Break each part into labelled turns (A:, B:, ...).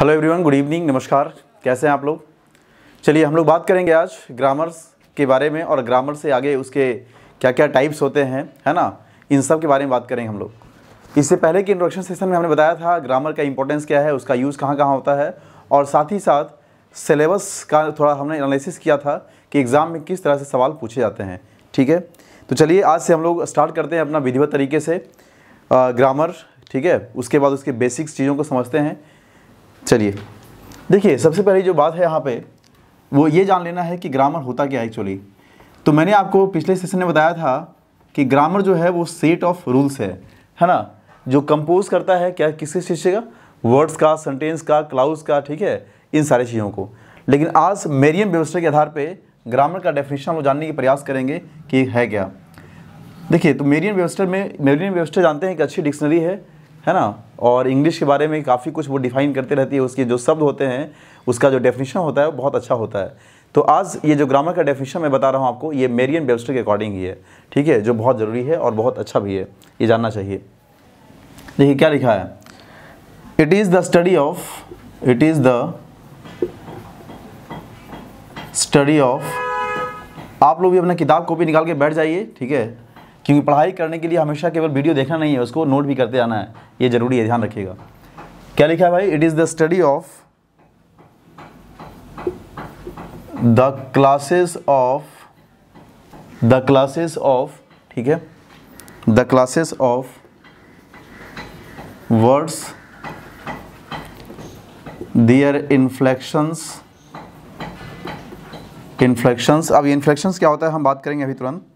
A: hello everyone good evening नमस्कार कैसे हैं आप लोग चलिए हम लोग बात करेंगे आज ग्रामर्स के बारे में और ग्रामर से आगे उसके क्या क्या टाइप्स होते हैं है ना इन सब के बारे में बात करेंगे हम लोग इससे पहले के इंट्रोडक्शन सेशन में हमने बताया था ग्रामर का इंपॉर्टेंस क्या है उसका यूज़ कहाँ कहाँ होता है और साथ ही साथ सिलेबस का थोड़ा हमने एनालिसिस किया था कि एग्ज़ाम में किस तरह से सवाल पूछे जाते हैं ठीक है तो चलिए आज से हम लोग स्टार्ट करते हैं अपना विधिवत तरीके से ग्रामर ठीक है उसके बाद उसके बेसिक्स चीज़ों को समझते हैं चलिए देखिए सबसे पहले जो बात है यहाँ पे वो ये जान लेना है कि ग्रामर होता क्या है एक्चुअली तो मैंने आपको पिछले सेशन में बताया था कि ग्रामर जो है वो सेट ऑफ रूल्स है है ना जो कंपोज करता है क्या किसी चीज़ का वर्ड्स का सेंटेंस का क्लाउज का ठीक है इन सारी चीज़ों को लेकिन आज मेरियम व्यवस्था के आधार पर ग्रामर का डेफिनेशन हम जानने के प्रयास करेंगे कि है क्या देखिए तो मेरियन व्यवस्था में मेरियन व्यवस्था जानते हैं कि अच्छी डिक्शनरी है है ना और इंग्लिश के बारे में काफ़ी कुछ वो डिफ़ाइन करते रहती है उसके जो शब्द होते हैं उसका जो डेफिनेशन होता है वो बहुत अच्छा होता है तो आज ये जो ग्रामर का डेफिनेशन मैं बता रहा हूँ आपको ये मेरियन बेबस्टर के अकॉर्डिंग ही है ठीक है जो बहुत ज़रूरी है और बहुत अच्छा भी है ये जानना चाहिए देखिए क्या लिखा है it is the study of it is the study of आप लोग भी अपना किताब कॉपी निकाल के बैठ जाइए ठीक है क्योंकि पढ़ाई करने के लिए हमेशा केवल वीडियो देखना नहीं है उसको नोट भी करते आना है ये ज़रूरी है ध्यान रखिएगा क्या लिखा है भाई it is the study of the classes of the classes of ठीक है the classes of words their inflections inflections अब इन्फ्लेक्शंस क्या होता है हम बात करेंगे अभी तुरंत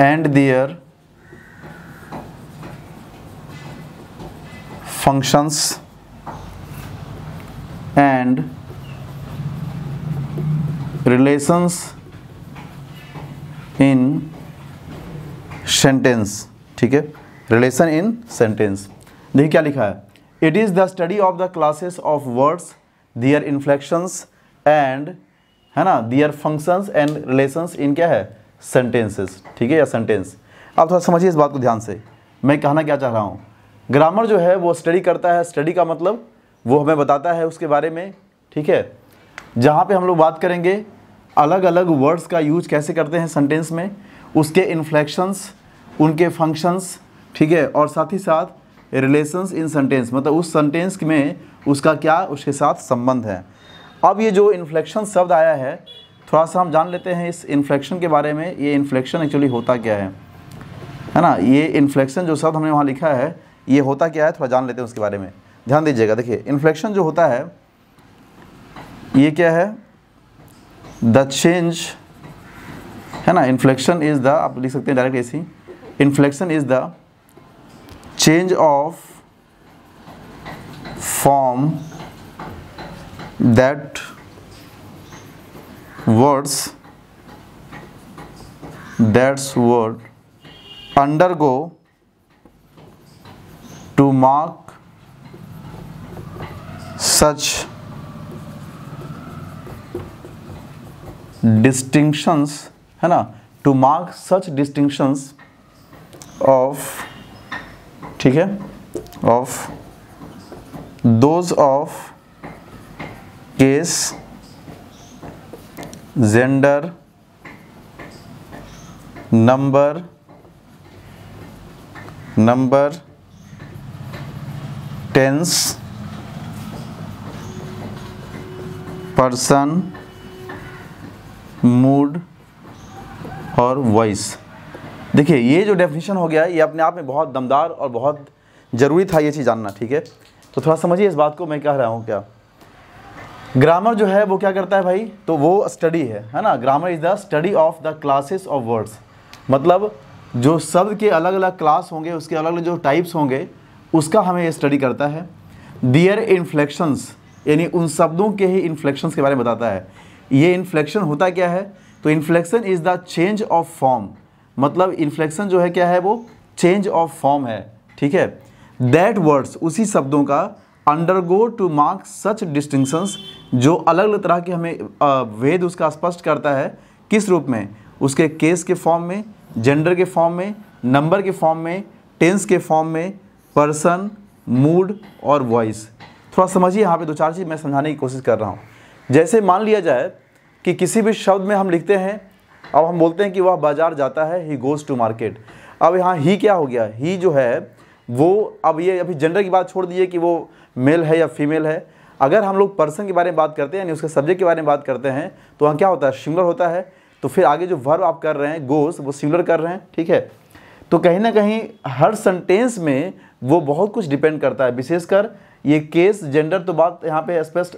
A: and their functions and relations in sentence ठीक है रिलेशन इन सेंटेंस देखिए क्या लिखा है it is the study of the classes of words their inflections and है ना their functions and relations in क्या है सेंटेंसेस ठीक है या सेंटेंस आप थोड़ा समझिए इस बात को ध्यान से मैं कहना क्या चाह रहा हूँ ग्रामर जो है वो स्टडी करता है स्टडी का मतलब वो हमें बताता है उसके बारे में ठीक है जहाँ पे हम लोग बात करेंगे अलग अलग वर्ड्स का यूज कैसे करते हैं सेंटेंस में उसके इन्फ्लेक्शंस उनके फंक्शंस ठीक है और साथ ही साथ रिलेशंस इन सेंटेंस मतलब उस सेंटेंस में उसका क्या उसके साथ संबंध है अब ये जो इन्फ्लेक्शन शब्द आया है थोड़ा सा हम जान लेते हैं इस इन्फ्लेक्शन के बारे में ये इन्फ्लेक्शन एक्चुअली होता क्या है है ना ये इन्फ्लेक्शन जो शब्द हमने वहाँ लिखा है ये होता क्या है थोड़ा जान लेते हैं उसके बारे में ध्यान दीजिएगा देखिए इन्फ्लेक्शन जो होता है ये क्या है द चेंज है ना इन्फ्लेक्शन इज़ द आप लिख सकते हैं डायरेक्ट ऐसी inflection is the change of form that words that's word undergo to mark such distinctions है ना to mark such distinctions of ठीक है of those of case gender number number tense person mood और voice देखिए ये जो definition हो गया है ये अपने आप में बहुत दमदार और बहुत ज़रूरी था ये चीज़ जानना ठीक है तो थोड़ा समझिए इस बात को मैं कह रहा हूँ क्या ग्रामर जो है वो क्या करता है भाई तो वो स्टडी है है ना grammar is the study of the classes of words मतलब जो शब्द के अलग अलग क्लास होंगे उसके अलग अलग जो टाइप्स होंगे उसका हमें ये स्टडी करता है दियर इन्फ्लेक्शंस यानी उन शब्दों के ही इन्फ्लेक्शंस के बारे में बताता है ये इन्फ्लेक्शन होता क्या है तो inflection is the change of form मतलब इन्फ्लेक्शन जो है क्या है वो चेंज ऑफ फॉर्म है ठीक है दैट वर्ड्स उसी शब्दों का undergo to mark such distinctions जो अलग अलग तरह के हमें वेद उसका स्पष्ट करता है किस रूप में उसके केस के फॉर्म में जेंडर के फॉर्म में नंबर के फॉर्म में टेंस के फॉर्म में पर्सन मूड और वॉइस थोड़ा समझिए यहाँ पे दो चार चीज़ मैं समझाने की कोशिश कर रहा हूँ जैसे मान लिया जाए कि किसी भी शब्द में हम लिखते हैं अब हम बोलते हैं कि वह बाज़ार जाता है ही गोज़ टू मार्केट अब यहाँ ही क्या हो गया ही जो है वो अब ये अभी जेंडर की बात छोड़ दिए कि वो मेल है या फीमेल है अगर हम लोग पर्सन के बारे में बात करते हैं यानी उसके सब्जेक्ट के बारे में बात करते हैं तो वहाँ क्या होता है सिंगलर होता है तो फिर आगे जो वर्ब आप कर रहे हैं गोस वो सिंगलर कर रहे हैं ठीक है तो कहीं ना कहीं हर सेंटेंस में वो बहुत कुछ डिपेंड करता है विशेषकर ये केस जेंडर तो बात यहाँ पे स्पष्ट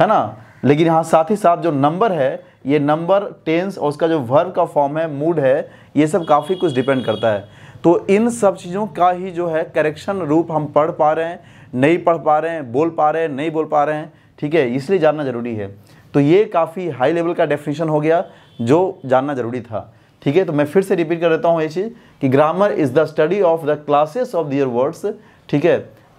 A: है ना लेकिन यहाँ साथ ही साथ जो नंबर है ये नंबर टेंस और उसका जो वर्ब का फॉर्म है मूड है ये सब काफ़ी कुछ डिपेंड करता है तो इन सब चीज़ों का ही जो है करेक्शन रूप हम पढ़ पा रहे हैं नहीं पढ़ पा रहे हैं बोल पा रहे हैं नहीं बोल पा रहे हैं ठीक है इसलिए जानना ज़रूरी है तो ये काफ़ी हाई लेवल का डेफिनेशन हो गया जो जानना ज़रूरी था ठीक है तो मैं फिर से रिपीट कर देता हूँ ये चीज़ कि grammar is the study of the classes of their words ठीक है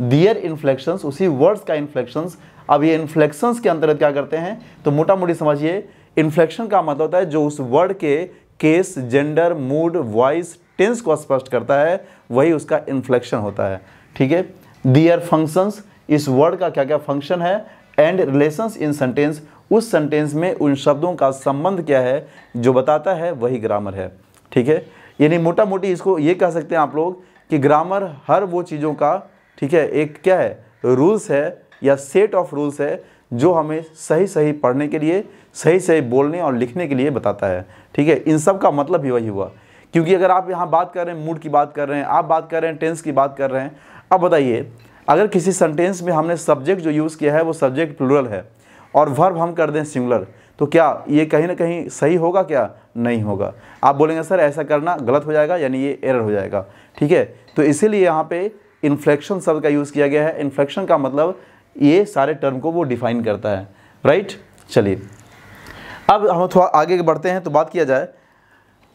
A: दियर इन्फ्लेक्शंस उसी वर्ड्स का इन्फ्लेक्शंस अब ये इन्फ्लेक्शंस के अंतर्गत क्या करते हैं तो मोटा मोटी समझिए इन्फ्लेक्शन का मतलब होता है जो उस वर्ड के case gender mood voice tense को स्पष्ट करता है वही उसका इन्फ्लेक्शन होता है ठीक है दियर फंक्शंस इस वर्ड का क्या क्या फंक्शन है एंड रिलेशंस इन सेंटेंस उस सेंटेंस में उन शब्दों का संबंध क्या है जो बताता है वही ग्रामर है ठीक है यानी मोटा मोटी इसको ये कह सकते हैं आप लोग कि ग्रामर हर वो चीज़ों का ठीक है एक क्या है रूल्स है या सेट ऑफ रूल्स है जो हमें सही सही पढ़ने के लिए सही सही बोलने और लिखने के लिए बताता है ठीक है इन सब का मतलब भी वही हुआ क्योंकि अगर आप यहाँ बात कर रहे हैं मूड की बात कर रहे हैं आप बात कर रहे हैं टेंस की बात कर रहे हैं अब बताइए अगर किसी सेंटेंस में हमने सब्जेक्ट जो यूज़ किया है वो सब्जेक्ट प्लूरल है और वर्ब हम कर दें सिंगुलर तो क्या ये कहीं ना कहीं सही होगा क्या नहीं होगा आप बोलेंगे सर ऐसा करना गलत हो जाएगा यानी ये एरर हो जाएगा ठीक है तो इसीलिए यहाँ पे इन्फ्लेक्शन शब्द का यूज़ किया गया है इन्फ्लेक्शन का मतलब ये सारे टर्म को वो डिफाइन करता है राइट चलिए अब हम थोड़ा आगे बढ़ते हैं तो बात किया जाए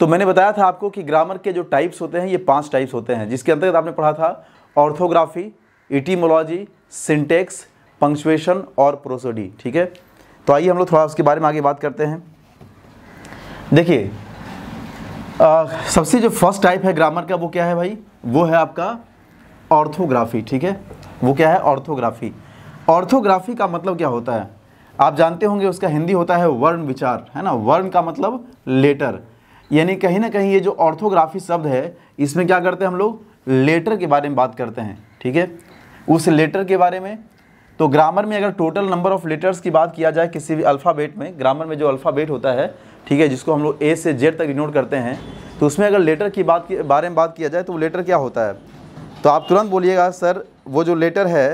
A: तो मैंने बताया था आपको कि ग्रामर के जो टाइप्स होते हैं ये पाँच टाइप्स होते हैं जिसके अंतर्गत आपने पढ़ा था ऑर्थोग्राफी इटीमोलॉजी सिंटेक्स पंक्चुएशन और प्रोसोडी ठीक है तो आइए हम लोग थोड़ा उसके बारे में आगे बात करते हैं देखिए सबसे जो फर्स्ट टाइप है ग्रामर का वो क्या है भाई वो है आपका ऑर्थोग्राफी ठीक है वो क्या है ऑर्थोग्राफी ऑर्थोग्राफी का मतलब क्या होता है आप जानते होंगे उसका हिंदी होता है वर्ण विचार है ना वर्ण का मतलब लेटर यानी कहीं ना कहीं ये जो ऑर्थोग्राफी शब्द है इसमें क्या करते हैं हम लोग लेटर के बारे में बात करते हैं ठीक है उस लेटर के बारे में तो ग्रामर में अगर टोटल नंबर ऑफ लेटर्स की बात किया जाए किसी भी अल्फ़ाबेट में ग्रामर में जो अल्फ़ाबेट होता है ठीक है जिसको हम लोग ए से जेड तक इग्नोर करते हैं तो उसमें अगर लेटर की बात के बारे में बात किया जाए तो वो लेटर क्या होता है तो आप तुरंत बोलिएगा सर वो जो लेटर है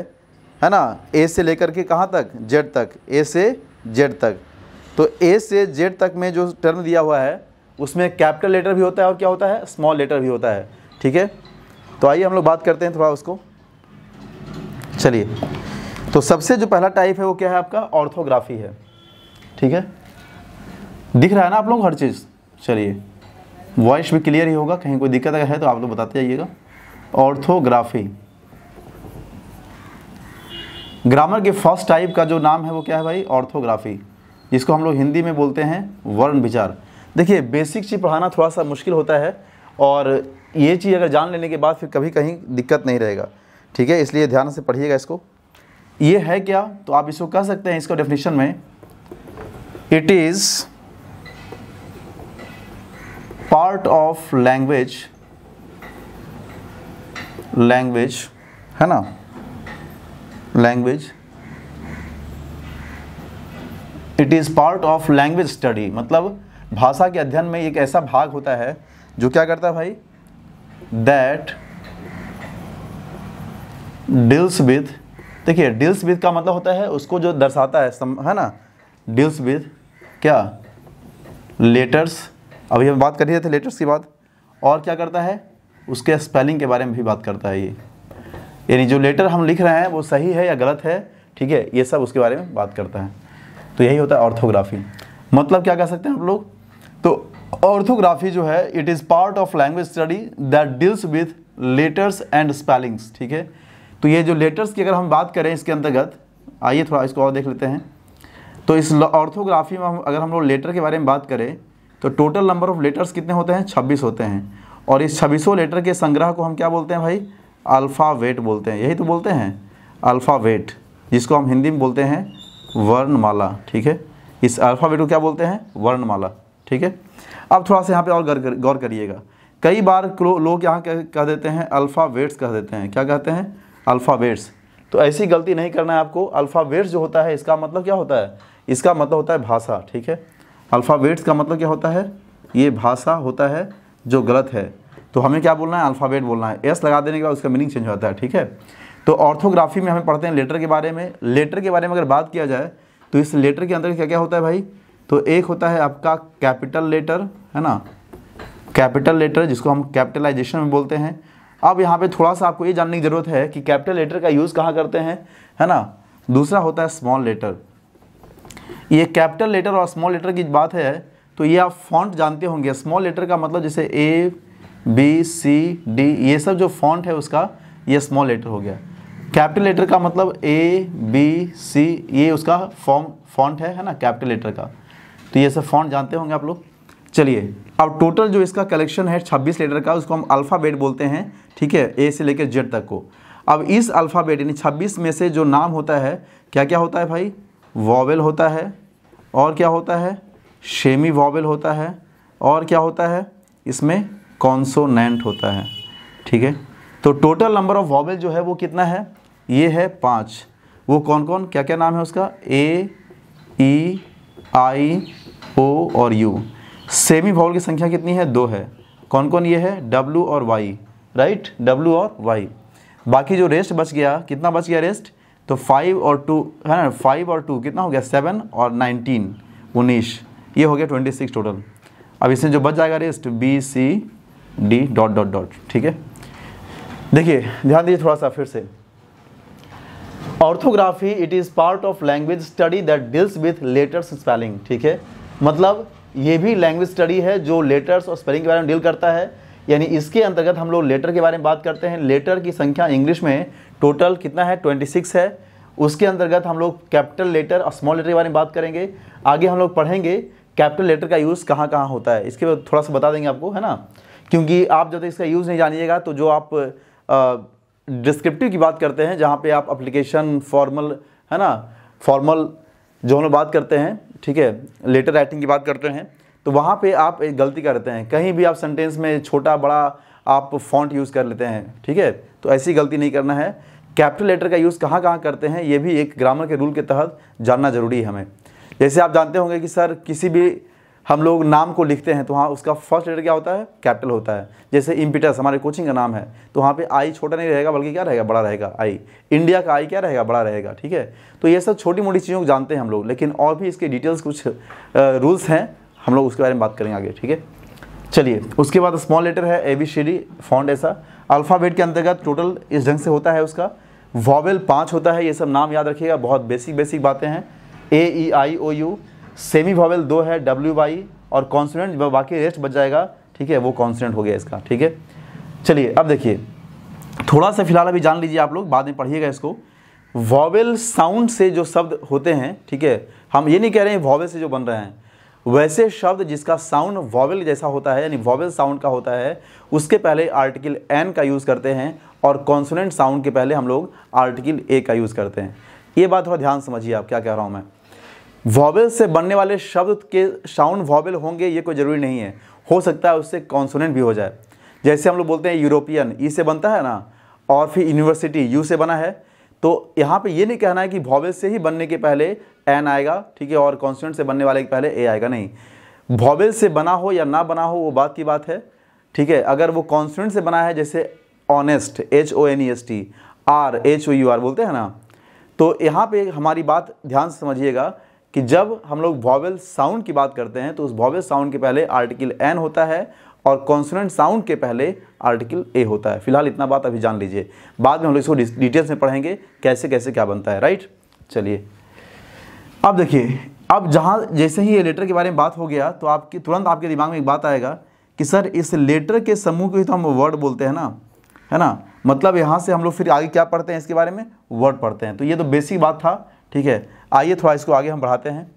A: है ना ए से लेकर के कहाँ तक जेड तक ए से जेड तक तो ए से जेड तक में जो टर्म दिया हुआ है उसमें कैपिटल लेटर भी होता है और क्या होता है स्मॉल लेटर भी होता है ठीक है तो आइए हम लोग बात करते हैं थोड़ा उसको चलिए तो सबसे जो पहला टाइप है वो क्या है आपका ऑर्थोग्राफी है ठीक है दिख रहा है ना आप लोग हर चीज़ चलिए वॉइस भी क्लियर ही होगा कहीं कोई दिक्कत अगर है तो आप लोग बताते जाइएगा ऑर्थोग्राफी ग्रामर के फर्स्ट टाइप का जो नाम है वो क्या है भाई ऑर्थोग्राफी जिसको हम लोग हिंदी में बोलते हैं वर्ण विचार देखिए बेसिक चीज़ पढ़ाना थोड़ा सा मुश्किल होता है और ये चीज़ अगर जान लेने के बाद फिर कभी कहीं दिक्कत नहीं रहेगा ठीक है इसलिए ध्यान से पढ़िएगा इसको ये है क्या तो आप इसको कह सकते हैं इसको डेफिनेशन में it is part of language language है ना language it is part of language study मतलब भाषा के अध्ययन में एक ऐसा भाग होता है जो क्या करता है भाई दैट डील्स विद देखिए डील्स विद का मतलब होता है उसको जो दर्शाता है सम, है ना डील्स विद क्या लेटर्स अभी हम बात कर रहे थे लेटर्स की बात और क्या करता है उसके स्पेलिंग के बारे में भी बात करता है ये यानी जो लेटर हम लिख रहे हैं वो सही है या गलत है ठीक है ये सब उसके बारे में बात करता है तो यही होता है ऑर्थोग्राफी मतलब क्या कह सकते हैं हम लोग तो ऑर्थोग्राफी जो है it is part of language study that deals with letters and spellings ठीक है तो ये जो लेटर्स की अगर हम बात करें इसके अंतर्गत आइए थोड़ा इसको और देख लेते हैं तो इस ऑर्थोग्राफी में अगर हम लोग लेटर के बारे में बात करें तो टोटल नंबर ऑफ लेटर्स कितने होते हैं छब्बीस होते हैं और इस छब्बीसों लेटर के संग्रह को हम क्या बोलते हैं भाई अल्फ़ावेट बोलते हैं यही तो बोलते हैं अल्फ़ावेट जिसको हम हिंदी में बोलते हैं वर्णमाला ठीक है इस अल्फ़ावेट को क्या बोलते हैं वर्णमाला ठीक है अब थोड़ा सा यहाँ पे और गौर गौर करिएगा कई बार लोग यहाँ कह देते हैं अल्फ़ावेट्स कह देते हैं क्या कहते हैं अल्फ़ावेट्स तो ऐसी गलती नहीं करना है आपको अल्फ़ावेट्स जो होता है इसका मतलब क्या होता है इसका मतलब होता है भाषा ठीक है अल्फ़ावेट्स का मतलब क्या होता है ये भाषा होता है जो गलत है तो हमें क्या बोलना है अल्फ़ावेट बोलना है एस लगा देने के बाद उसका मीनिंग चेंज होता है ठीक है तो ऑर्थोग्राफी में हमें पढ़ते हैं लेटर के बारे में लेटर के बारे में अगर बात किया जाए तो इस लेटर के अंदर क्या क्या होता है भाई तो एक होता है आपका कैपिटल लेटर है ना कैपिटल लेटर जिसको हम कैपिटलाइजेशन में बोलते हैं अब यहाँ पे थोड़ा सा आपको ये जानने की ज़रूरत है कि कैपिटल लेटर का यूज़ कहाँ करते हैं है ना दूसरा होता है स्मॉल लेटर ये कैपिटल लेटर और स्मॉल लेटर की बात है तो ये आप फॉन्ट जानते होंगे स्मॉल लेटर का मतलब जैसे ए बी सी डी ये सब जो फॉन्ट है उसका ये स्मॉल लेटर हो गया कैपिटल लेटर का मतलब ए बी सी ये उसका फॉर्म फॉन्ट है है ना कैपिटल लेटर का तो ये सब फॉन्ट जानते होंगे आप लोग चलिए अब टोटल जो इसका कलेक्शन है 26 लेटर का उसको हम अल्फ़ाबेट बोलते हैं ठीक है ए से लेकर जेड तक को अब इस अल्फ़ाबेट यानी 26 में से जो नाम होता है क्या क्या होता है भाई वॉवेल होता है और क्या होता है शेमी वॉवेल होता है और क्या होता है इसमें कॉन्सोनेंट होता है ठीक है तो टोटल नंबर ऑफ वॉवेल जो है वो कितना है ये है पाँच वो कौन कौन क्या क्या नाम है उसका ए ई e, आई ओ और यू सेमी भावल की संख्या कितनी है दो है कौन कौन ये है डब्लू और वाई राइट डब्लू और वाई बाकी जो रेस्ट बच गया कितना बच गया रेस्ट तो फाइव और टू है ना फाइव और टू कितना हो गया सेवन और नाइनटीन उन्नीस ये हो गया ट्वेंटी सिक्स टोटल अब इसमें जो बच जाएगा rest B C D dot dot dot ठीक है देखिए ध्यान दीजिए थोड़ा सा फिर से orthography it is part of language study that deals with letters spelling ठीक है मतलब ये भी लैंग्वेज स्टडी है जो लेटर्स और स्पेलिंग के बारे में डील करता है यानी इसके अंतर्गत हम लोग लेटर के बारे में बात करते हैं लेटर की संख्या इंग्लिश में टोटल कितना है 26 है उसके अंतर्गत हम लोग कैपिटल लेटर और स्मॉल लेटर के बारे में बात करेंगे आगे हम लोग पढ़ेंगे कैपिटल लेटर का यूज़ कहाँ कहाँ होता है इसके बाद थोड़ा सा बता देंगे आपको है ना क्योंकि आप जब इसका यूज़ नहीं जानिएगा तो जो आप डिस्क्रिप्टिव की बात करते हैं जहाँ पे आप अप्लीकेशन फॉर्मल है ना फॉर्मल जो हम लोग बात करते हैं ठीक है लेटर राइटिंग की बात करते हैं तो वहाँ पे आप एक गलती करते हैं कहीं भी आप सेंटेंस में छोटा बड़ा आप फॉन्ट यूज़ कर लेते हैं ठीक है तो ऐसी गलती नहीं करना है कैपिटल लेटर का यूज़ कहाँ कहाँ करते हैं ये भी एक ग्रामर के रूल के तहत जानना ज़रूरी है हमें जैसे आप जानते होंगे कि सर किसी भी हम लोग नाम को लिखते हैं तो वहाँ उसका फर्स्ट लेटर क्या होता है कैपिटल होता है जैसे इम्पिटस हमारे कोचिंग का नाम है तो वहाँ पे आई छोटा नहीं रहेगा बल्कि क्या रहेगा बड़ा रहेगा आई इंडिया का आई क्या रहेगा बड़ा रहेगा ठीक है तो ये सब छोटी मोटी चीज़ों को जानते हैं हम लोग लेकिन और भी इसके डिटेल्स कुछ रूल्स हैं हम लोग उसके बारे में बात करेंगे आगे ठीक है चलिए उसके बाद स्मॉल लेटर है ए बी सी डी फॉन्ड ऐसा अल्फ़ाबेट के अंतर्गत टोटल इस ढंग से होता है उसका वॉवेल पाँच होता है ये सब नाम याद रखिएगा बहुत बेसिक बेसिक बातें हैं A E I O U semi vowel दो है डब्ल्यू वाई और कॉन्सोनेंट बाकी रेस्ट बच जाएगा ठीक है वो कॉन्सोनेंट हो गया इसका ठीक है चलिए अब देखिए थोड़ा सा फिलहाल अभी जान लीजिए आप लोग बाद में पढ़िएगा इसको वॉवेल साउंड से जो शब्द होते हैं ठीक है हम ये नहीं कह रहे हैं वॉवेल से जो बन रहे हैं वैसे शब्द जिसका साउंड वॉवेल जैसा होता है यानी वॉवेल साउंड का होता है उसके पहले आर्टिकल एन का यूज़ करते हैं और कॉन्सोनेंट साउंड के पहले हम लोग आर्टिकल ए का यूज़ करते हैं ये बात थोड़ा ध्यान समझिए आप क्या कह रहा हूँ मैं वॉवेल से बनने वाले शब्द के साउंड वॉवेल होंगे ये कोई ज़रूरी नहीं है हो सकता है उससे कॉन्सोनेंट भी हो जाए जैसे हम लोग बोलते हैं यूरोपियन ई e से बनता है ना और फिर यूनिवर्सिटी यू से बना है तो यहाँ पे ये नहीं कहना है कि भॉवेल से ही बनने के पहले एन आएगा ठीक है और कॉन्सोनेंट से बनने वाले के पहले ए आएगा नहीं भॉवेल से बना हो या ना बना हो वो बात की बात है ठीक है अगर वो कॉन्सोनेंट से बना है जैसे honest H O N E S T R H O U R बोलते हैं ना तो यहाँ पे हमारी बात ध्यान से समझिएगा कि जब हम लोग वॉवेल साउंड की बात करते हैं तो उस वॉवेल साउंड के पहले आर्टिकल एन होता है और कॉन्सोनेंट साउंड के पहले आर्टिकल ए होता है फिलहाल इतना बात अभी जान लीजिए बाद में हम लोग इसको डिटेल्स में पढ़ेंगे कैसे कैसे क्या बनता है राइट चलिए अब देखिए अब जहाँ जैसे ही ये लेटर के बारे में बात हो गया तो आपकी तुरंत आपके दिमाग में एक बात आएगा कि सर इस लेटर के समूह को ही तो हम वर्ड बोलते हैं ना है ना मतलब यहाँ से हम लोग फिर आगे क्या पढ़ते हैं इसके बारे में वर्ड पढ़ते हैं तो ये तो बेसिक बात था ठीक है आइए थोड़ा इसको आगे हम बढ़ाते हैं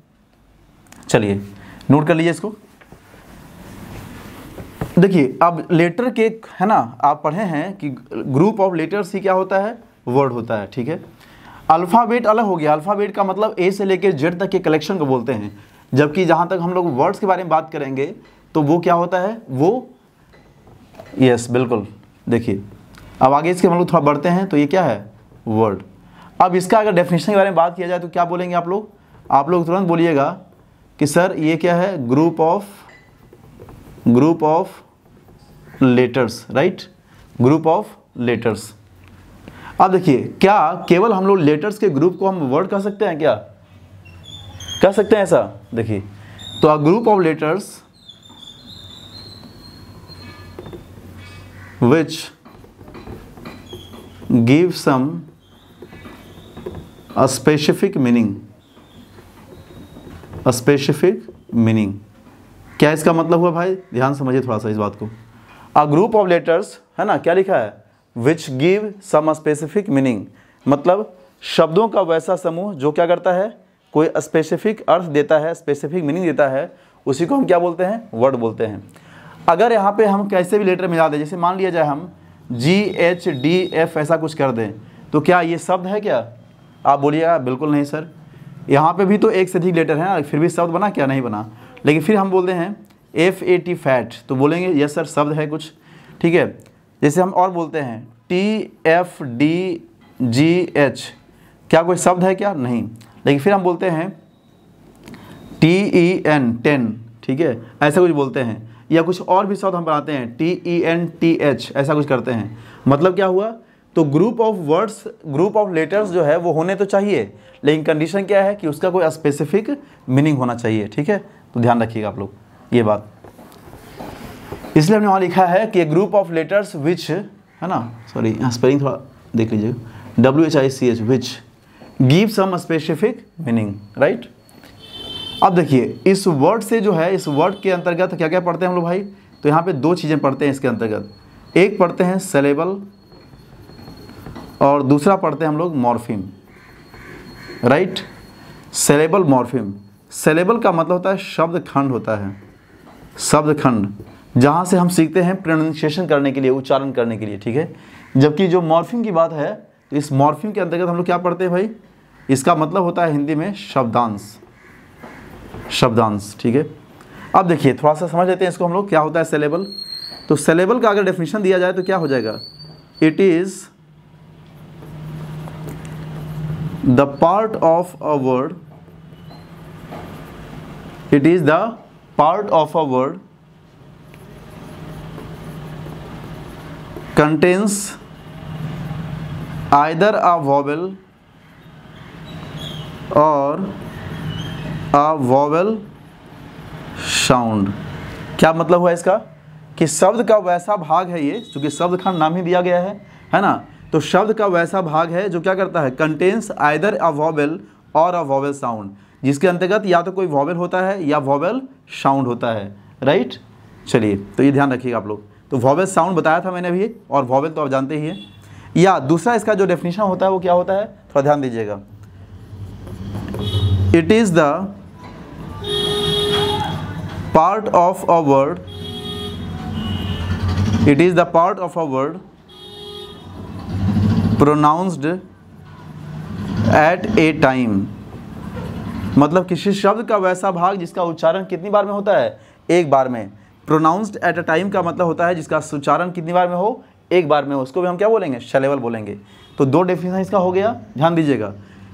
A: चलिए नोट कर लीजिए इसको देखिए अब लेटर के है ना आप पढ़े हैं कि ग्रुप ऑफ लेटर्स ही क्या होता है वर्ड होता है ठीक है अल्फ़ाबेट अलग हो गया अल्फ़ाबेट का मतलब ए से लेकर जेड तक के कलेक्शन को बोलते हैं जबकि जहाँ तक हम लोग वर्ड्स के बारे में बात करेंगे तो वो क्या होता है वो यस बिल्कुल देखिए अब आगे इसके हम लोग थोड़ा बढ़ते हैं तो ये क्या है वर्ड अब इसका अगर डेफिनेशन के बारे में बात किया जाए तो क्या बोलेंगे आप लोग आप लोग तुरंत बोलिएगा कि सर ये क्या है group of group of letters right group of letters अब देखिए क्या केवल हम लोग लेटर्स के ग्रुप को हम वर्ड कह सकते हैं क्या कह सकते हैं ऐसा देखिए तो a group of letters which give some a specific meaning a specific meaning क्या इसका मतलब हुआ भाई ध्यान समझिए थोड़ा सा इस बात को अ ग्रुप ऑफ लेटर्स है ना क्या लिखा है which give some specific meaning मतलब शब्दों का वैसा समूह जो क्या करता है कोई स्पेसिफिक अर्थ देता है स्पेसिफिक मीनिंग देता है उसी को हम क्या बोलते हैं वर्ड बोलते हैं अगर यहाँ पे हम कैसे भी लेटर मिला दें जैसे मान लिया जाए हम जी एच डी एफ ऐसा कुछ कर दें तो क्या ये शब्द है क्या आप बोलिएगा हाँ, बिल्कुल नहीं सर यहाँ पे भी तो एक से अधिक लेटर है फिर भी शब्द बना क्या नहीं बना लेकिन फिर हम बोलते हैं एफ ए टी फैट तो बोलेंगे यस सर शब्द है कुछ ठीक है जैसे हम और बोलते हैं T F D G H क्या कोई शब्द है क्या नहीं लेकिन फिर हम बोलते हैं टी ई एन टेन ठीक है ऐसा कुछ बोलते हैं या कुछ और भी शब्द हम बनाते हैं T E N T H ऐसा कुछ करते हैं मतलब क्या हुआ तो group of words group of letters जो है वो होने तो चाहिए लेकिन कंडीशन क्या है कि उसका कोई स्पेसिफिक मीनिंग होना चाहिए ठीक है तो ध्यान रखिएगा आप लोग ये बात इसलिए हमने वहाँ लिखा है कि ग्रुप ऑफ लेटर्स विच है ना सॉरी स्पेलिंग थोड़ा देख लीजिए W H I C H which give some specific meaning right अब देखिए इस वर्ड से जो है इस वर्ड के अंतर्गत क्या क्या पढ़ते हैं हम लोग भाई तो यहाँ पे दो चीज़ें पढ़ते हैं इसके अंतर्गत एक पढ़ते हैं सेलेबल और दूसरा पढ़ते हैं हम लोग morpheme right syllable morpheme syllable का मतलब होता है शब्द खंड होता है शब्द खंड जहाँ से हम सीखते हैं प्रोनाउंसिएशन करने के लिए उच्चारण करने के लिए ठीक है जबकि जो मॉर्फिम की बात है तो इस मॉर्फिम के अंतर्गत हम लोग क्या पढ़ते हैं भाई इसका मतलब होता है हिंदी में शब्दांश शब्दांश ठीक है अब देखिए थोड़ा सा समझ लेते हैं इसको हम लोग क्या होता है सेलेबल तो सेलेबल का अगर डेफिनेशन दिया जाए तो क्या हो जाएगा it is the part of a word it is the part of a word contains either a vowel और अ वॉवल साउंड क्या मतलब हुआ इसका कि शब्द का वैसा भाग है ये क्योंकि शब्द का नाम ही दिया गया है है ना तो शब्द का वैसा भाग है जो क्या करता है कंटेंस आइदर अ वॉबल और अ वॉबल साउंड जिसके अंतर्गत या तो कोई वॉबल होता है या वॉबल साउंड होता है राइट चलिए तो ये ध्यान रखिएगा आप लोग तो वॉबल साउंड बताया था मैंने अभी और वॉबल तो आप जानते ही है या दूसरा इसका जो डेफिनेशन होता है वो क्या होता है थोड़ा ध्यान दीजिएगा it is the part of a word it is the part of a word pronounced at a time मतलब किसी शब्द का वैसा भाग जिसका उच्चारण कितनी बार में होता है एक बार में प्रोनाउंस्ड एट अ टाइम का मतलब होता है जिसका उच्चारण कितनी बार में हो एक बार में हो उसको भी हम क्या बोलेंगे शलेवल बोलेंगे तो दो डेफिनेशन इसका हो गया ध्यान दीजिएगा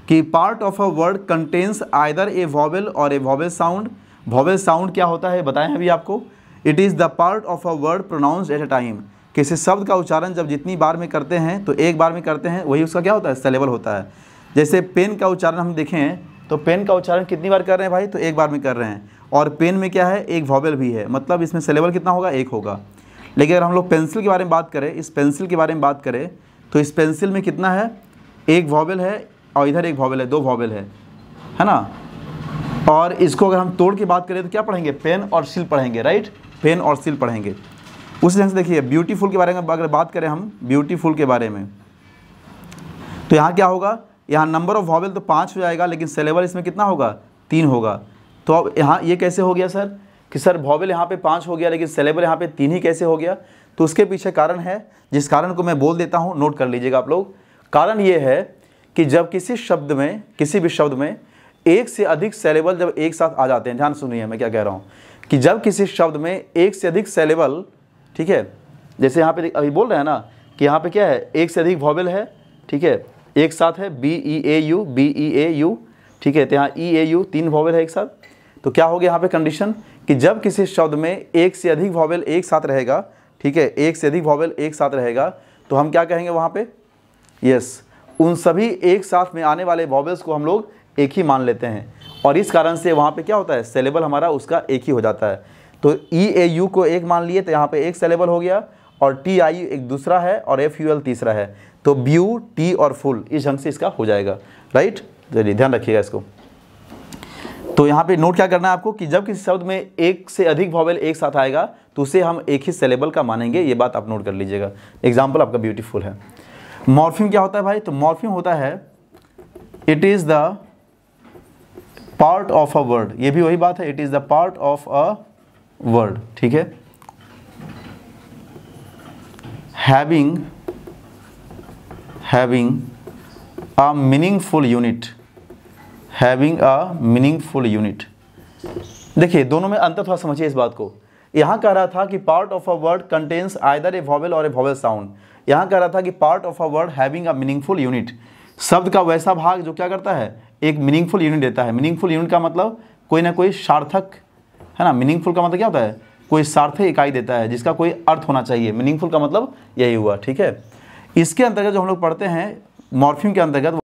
A: कि part of a word contains either a vowel और a vowel sound vowel sound क्या होता है बताएं अभी आपको it is the part of a word pronounce at a time किसी शब्द का उच्चारण जब जितनी बार में करते हैं तो एक बार में करते हैं वही उसका क्या होता है सेलेबल होता है जैसे पेन का उच्चारण हम देखें तो पेन का उच्चारण कितनी बार कर रहे हैं भाई तो एक बार में कर रहे हैं और पेन में क्या है एक वॉबल भी है मतलब इसमें सेलेबल कितना होगा एक होगा लेकिन अगर हम लोग पेंसिल के बारे में बात करें इस पेंसिल के बारे में बात करें तो इस पेंसिल में कितना है एक वॉबल है और इधर एक वॉबल है दो वॉबल है है ना और इसको अगर हम तोड़ के बात करें तो क्या पढ़ेंगे पेन और सिल पढ़ेंगे राइट पेन और सिल पढ़ेंगे उसी ढंग से देखिए ब्यूटीफुल के बारे में अगर बात करें हम ब्यूटीफुल के बारे में तो यहाँ क्या होगा यहाँ नंबर ऑफ वॉवल तो पाँच हो जाएगा लेकिन सेलेबल इसमें कितना होगा तीन होगा तो अब यहाँ ये कैसे हो गया सर कि सर वॉवल यहाँ पे पाँच हो गया लेकिन सेलेबल यहाँ पे तीन ही कैसे हो गया तो उसके पीछे कारण है जिस कारण को मैं बोल देता हूँ नोट कर लीजिएगा आप लोग कारण ये है कि जब किसी शब्द में किसी भी शब्द में एक से अधिक सेलेबल जब एक साथ आ जाते हैं ध्यान सुनिए मैं क्या कह रहा हूँ कि जब किसी शब्द में एक से अधिक सेलेबल ठीक है जैसे यहाँ पे अभी बोल रहे हैं ना कि यहाँ पे क्या है एक से अधिक वॉवेल है ठीक है एक साथ है B E A U B E A U ठीक है तो यहाँ ई ए यू तीन वॉवेल है एक साथ तो क्या हो गया यहाँ पे कंडीशन कि जब किसी शब्द में एक से अधिक वॉवेल एक साथ रहेगा ठीक है एक से अधिक वॉवेल एक साथ रहेगा तो हम क्या कहेंगे वहाँ पर यस उन सभी एक साथ में आने वाले वॉवेल्स को हम लोग एक ही मान लेते हैं और इस कारण से वहाँ पर क्या होता है सेलेबल हमारा उसका एक ही हो जाता है तो ई ए यू को एक मान लिए तो यहाँ पे एक सेलेबल हो गया और टी आई एक दूसरा है और एफ यू एल तीसरा है तो ब्यू टी और फुल इस ढंग से इसका हो जाएगा राइट तो चलिए ध्यान रखिएगा इसको तो यहाँ पे नोट क्या करना है आपको कि जब किसी शब्द में एक से अधिक वॉवेल एक साथ आएगा तो उसे हम एक ही सेलेबल का मानेंगे ये बात आप नोट कर लीजिएगा एग्जाम्पल आपका ब्यूटीफुल है मॉर्फिम क्या होता है भाई तो मॉर्फिम होता है it is the part of a word ये भी वही बात है it is the part of a word ठीक है having having a meaningful unit having a meaningful unit देखिए दोनों में अंतर थोड़ा समझिए इस बात को यहां कह रहा था कि part of a word contains either a vowel और ए वॉवल साउंड यहां कह रहा था कि part of a word having a meaningful unit शब्द का वैसा भाग जो क्या करता है एक मीनिंगफुल यूनिट देता है मीनिंगफुल यूनिट का मतलब कोई ना कोई सार्थक है ना मीनिंगफुल का मतलब क्या होता है कोई सार्थ इकाई देता है जिसका कोई अर्थ होना चाहिए मीनिंगफुल का मतलब यही हुआ ठीक है इसके अंतर्गत जो हम लोग पढ़ते हैं मॉर्फिम के अंतर्गत